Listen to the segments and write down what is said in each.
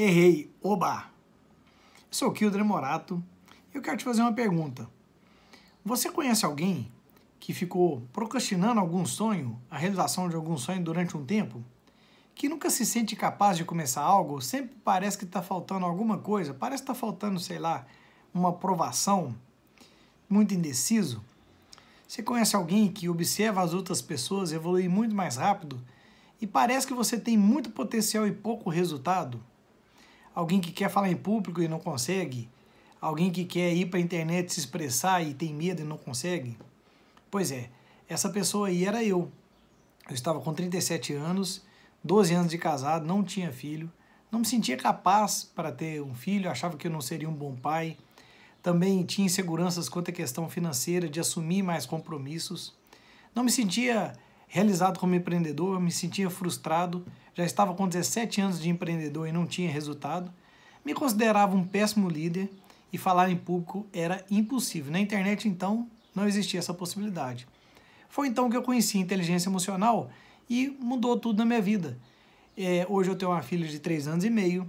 Errei. Oba! Eu sou o Kildre Morato e eu quero te fazer uma pergunta. Você conhece alguém que ficou procrastinando algum sonho, a realização de algum sonho durante um tempo? Que nunca se sente capaz de começar algo? Sempre parece que está faltando alguma coisa? Parece que está faltando, sei lá, uma aprovação? Muito indeciso? Você conhece alguém que observa as outras pessoas evoluir muito mais rápido e parece que você tem muito potencial e pouco resultado? alguém que quer falar em público e não consegue, alguém que quer ir para a internet se expressar e tem medo e não consegue. Pois é, essa pessoa aí era eu. Eu estava com 37 anos, 12 anos de casado, não tinha filho, não me sentia capaz para ter um filho, achava que eu não seria um bom pai. Também tinha inseguranças quanto à questão financeira, de assumir mais compromissos. Não me sentia realizado como empreendedor, me sentia frustrado já estava com 17 anos de empreendedor e não tinha resultado, me considerava um péssimo líder e falar em público era impossível. Na internet, então, não existia essa possibilidade. Foi então que eu conheci inteligência emocional e mudou tudo na minha vida. É, hoje eu tenho uma filha de 3 anos e meio,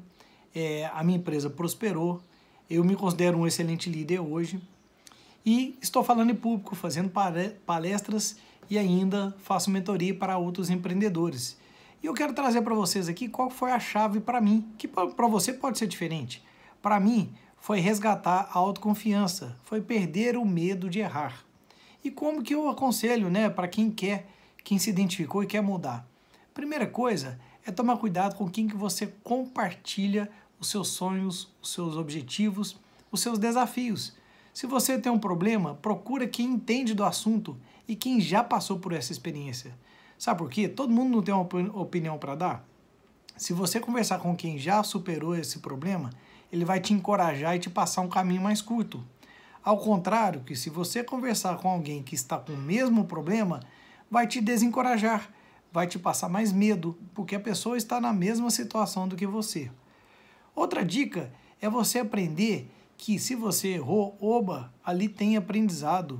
é, a minha empresa prosperou, eu me considero um excelente líder hoje e estou falando em público, fazendo palestras e ainda faço mentoria para outros empreendedores. E eu quero trazer para vocês aqui qual foi a chave para mim, que para você pode ser diferente. Para mim, foi resgatar a autoconfiança, foi perder o medo de errar. E como que eu aconselho, né, para quem quer, quem se identificou e quer mudar? Primeira coisa é tomar cuidado com quem que você compartilha os seus sonhos, os seus objetivos, os seus desafios. Se você tem um problema, procura quem entende do assunto e quem já passou por essa experiência. Sabe por quê? Todo mundo não tem uma opinião para dar. Se você conversar com quem já superou esse problema, ele vai te encorajar e te passar um caminho mais curto. Ao contrário, que se você conversar com alguém que está com o mesmo problema, vai te desencorajar, vai te passar mais medo, porque a pessoa está na mesma situação do que você. Outra dica é você aprender que se você errou, oba, ali tem aprendizado.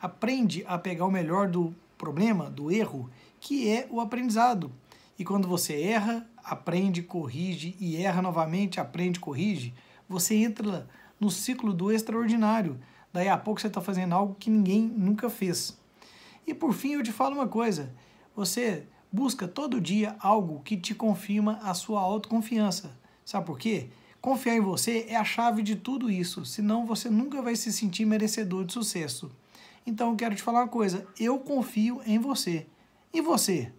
Aprende a pegar o melhor do problema, do erro, que é o aprendizado. E quando você erra, aprende, corrige e erra novamente, aprende, corrige, você entra no ciclo do extraordinário. Daí a pouco você está fazendo algo que ninguém nunca fez. E por fim, eu te falo uma coisa: você busca todo dia algo que te confirma a sua autoconfiança. Sabe por quê? Confiar em você é a chave de tudo isso, senão você nunca vai se sentir merecedor de sucesso. Então eu quero te falar uma coisa: eu confio em você. E você?